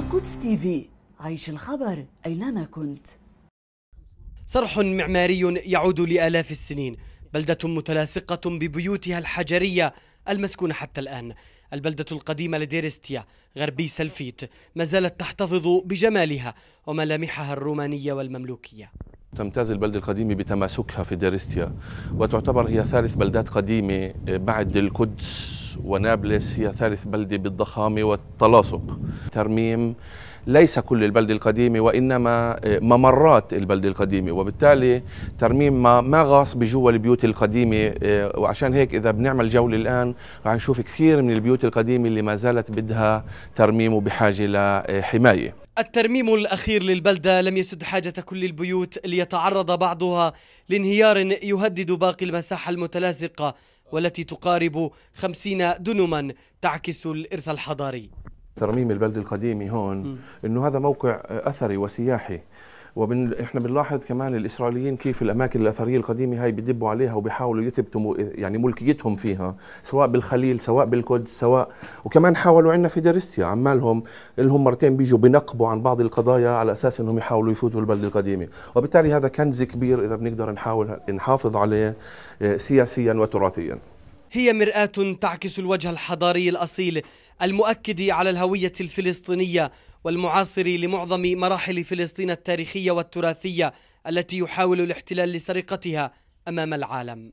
القدس تي في عيش الخبر أينما كنت صرح معماري يعود لآلاف السنين بلدة متلاصقة ببيوتها الحجرية المسكونة حتى الآن البلدة القديمة لديرستيا غربي سلفيت ما زالت تحتفظ بجمالها وملامحها الرومانية والمملوكية تمتاز البلدة القديمة بتماسكها في ديرستيا وتعتبر هي ثالث بلدات قديمة بعد القدس ونابلس هي ثالث بلدة بالضخامة والتلاصق ترميم ليس كل البلدة القديمة وإنما آه، ممرات البلدة القديمة وبالتالي ترميم ما, ما غاص بجوا البيوت القديمة آه، وعشان هيك إذا بنعمل جولة الآن رح نشوف كثير من البيوت القديمة اللي ما زالت بدها ترميم وبحاجة لحماية آه، الترميم الأخير للبلدة لم يسد حاجة كل البيوت ليتعرض بعضها لانهيار يهدد باقي المساحة المتلاصقة والتي تقارب خمسين دنما تعكس الإرث الحضاري ترميم البلد القديم هون أنه هذا موقع أثري وسياحي وبن احنا بنلاحظ كمان الاسرائيليين كيف الاماكن الاثريه القديمه هاي بيدبوا عليها وبيحاولوا يثبتوا يعني ملكيتهم فيها سواء بالخليل سواء بالقدس سواء وكمان حاولوا عندنا في درستيا عمالهم اللي هم مرتين بيجوا بنقبوا عن بعض القضايا على اساس انهم يحاولوا يفوتوا البلده القديمه وبالتالي هذا كنز كبير اذا بنقدر نحاول نحافظ عليه آه، سياسيا وتراثيا هي مرآة تعكس الوجه الحضاري الأصيل المؤكد على الهوية الفلسطينية والمعاصر لمعظم مراحل فلسطين التاريخية والتراثية التي يحاول الاحتلال لسرقتها أمام العالم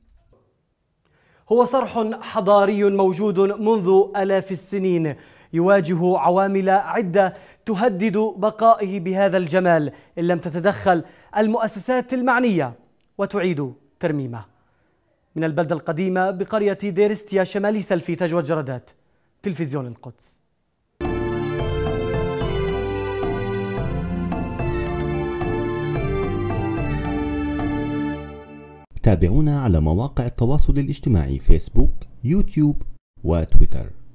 هو صرح حضاري موجود منذ آلاف السنين يواجه عوامل عدة تهدد بقائه بهذا الجمال إن لم تتدخل المؤسسات المعنية وتعيد ترميمه من البلدة القديمة بقرية ديرستيا شمالي سلفي تجوى جرادات تلفزيون القدس تابعونا على مواقع التواصل الاجتماعي فيسبوك يوتيوب وتويتر